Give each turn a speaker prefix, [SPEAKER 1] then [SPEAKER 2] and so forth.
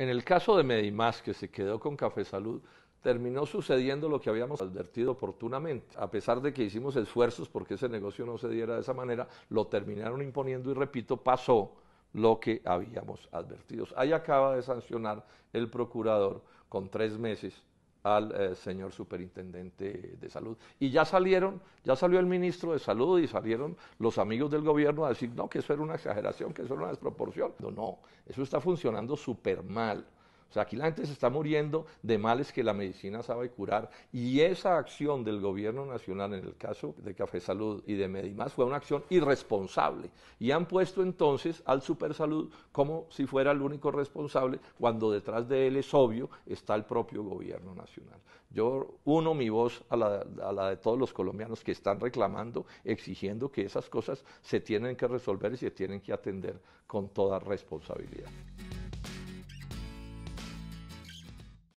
[SPEAKER 1] En el caso de Medimás, que se quedó con Café Salud, terminó sucediendo lo que habíamos advertido oportunamente. A pesar de que hicimos esfuerzos porque ese negocio no se diera de esa manera, lo terminaron imponiendo y, repito, pasó lo que habíamos advertido. Ahí acaba de sancionar el procurador con tres meses al eh, señor superintendente de salud. Y ya salieron, ya salió el ministro de salud y salieron los amigos del gobierno a decir, no, que eso era una exageración, que eso era una desproporción. No, no, eso está funcionando súper mal. O sea, aquí la gente se está muriendo de males que la medicina sabe curar y esa acción del gobierno nacional en el caso de Café Salud y de Medimás fue una acción irresponsable y han puesto entonces al Supersalud como si fuera el único responsable cuando detrás de él es obvio está el propio gobierno nacional. Yo uno mi voz a la de todos los colombianos que están reclamando, exigiendo que esas cosas se tienen que resolver y se tienen que atender con toda responsabilidad.